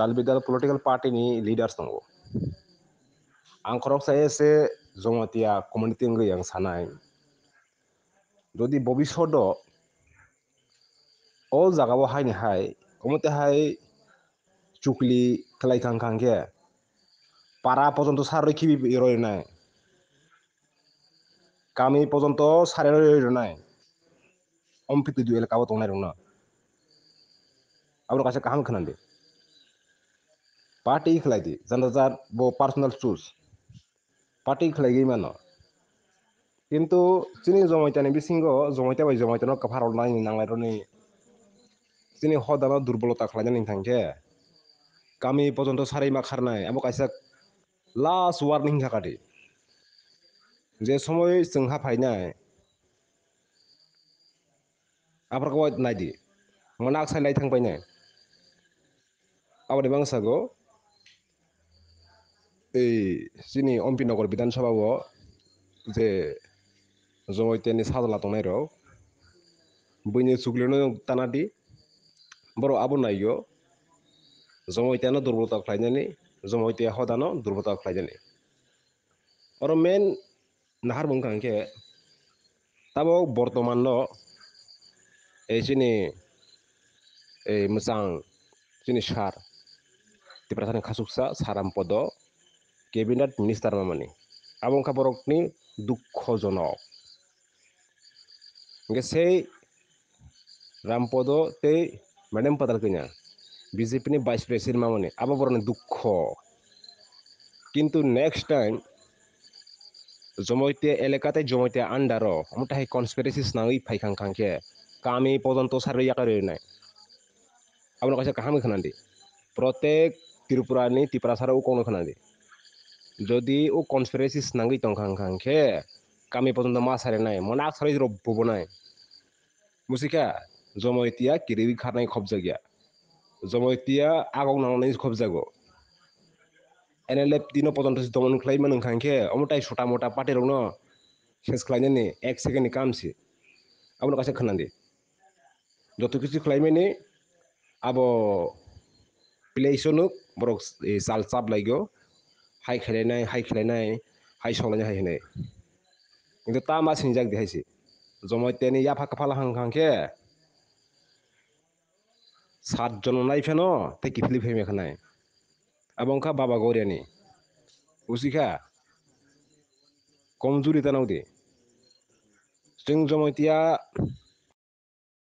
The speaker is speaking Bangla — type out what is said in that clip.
talbidal political party ni leaders nongo angkorok saya se jomatia community ngi yang sanai যদি ভবিষ্যৎ ও জাগাবো হাই নিহাই কমতে হাই চুকলি খেলাই খাং খাংকে পাড়া পর্যন্ত সার রেখিবি রয়ে নাই কামি পর্যন্ত সারে রয়ে নাই অম্পিত দুই এলাকাও তোমার না আমার কাছে কাহাম খেলান দিয়ে পাৰ্টীৰ খেলাই দিয়ে যেনে যাৰ ব পাৰ্চনেল চুজ পাৰ্টীৰ খেলাই গৈ মানুহ কিন্তু চিনি জমাইতানি বিচিংগ জমাইতা বাই জমাইতানক কাফাৰ অলনাই নিনাঙাইৰণি চিনি সদানত দুৰ্বলতা খেলাই জানি নিথাংছে কামি পৰ্যন্ত চাৰি মাহ খাৰ নাই আমাক আইচা লাষ্ট ৱাৰ্ণিং থাকা দি যে সময় চিংহা ফাই নাই আপোনাক নাই দি মনাক চাই লাই নাই আপুনি চাগৈ এই চিনি অম্পিনগর বিধানসভাও যে জমাইতে সাজলা তনাই র বইনি চুগলেন টানাদি বড় আবো নাই জমাইতেন দুর্বলতা খাইজানি জমাইতে সদানো দুর্বলতা খাইজানি আর মেন নাহার বংখাংকে তাব বর্তমান এই চিনি এই মোজাং চিনি সার তিপ্রাথানি খাসুকসা সারাম পদ કેબિનેટ મિનિસ્ટરમાંની abongkha borokni dukkhojonok সেই sei rampodo মেডেম পাতাল কিনা বিজেপি নি ভাইস প্রেসিডেন্ট মামনি আবার বরণ দুঃখ কিন্তু নেক্সট টাইম জমৈতে এলাকাতে জমৈতে আন্ডার আমটা হে কনসপিরেসিস নাঙই ফাইখাং খাংকে কামি পর্যন্ত সার্ভে ইয়াকারে নাই আপনার কাছে কাহামি খানান্দি প্রত্যেক ত্রিপুরানি ত্রিপুরা সারা ও কোনো খানান্দি যদি ও কনসপিরেসি নাঙ্গি তংখাং খাংখে কামি পর্যন্ত মাছ হারে নাই মনে সারাই রব্বব নাই বুঝিকা জমৈতিয়া কিরিবি খারনাই খবজাগিয়া জমৈতিয়া আগক নানাই খবজাগো এনে লেপ দিন পর্যন্ত দমন খাইমা নংখাংখে অমতাই ছোটা মোটা পাটের ন শেষ খাইনি এক সেকেন্ডে কামছি আপনার কাছে খানান্দি যত কিছু খাইমেনি আবো প্লেসনুক বরক চাল চাপ লাগিও हायखेलायनाय हायखेलायनाय हाय संनानै हायहोनाय खिन्थु तामा सिनजाक देहायसो जमायत्यानि याफा खाफाला हांखांखे সাতজন নাইফেন তে কি ফিলিপ হেমে খানায় এবং খা বাবা গরিয়ানি উচিখা কমজুরি তানাও দে जों जमायतिया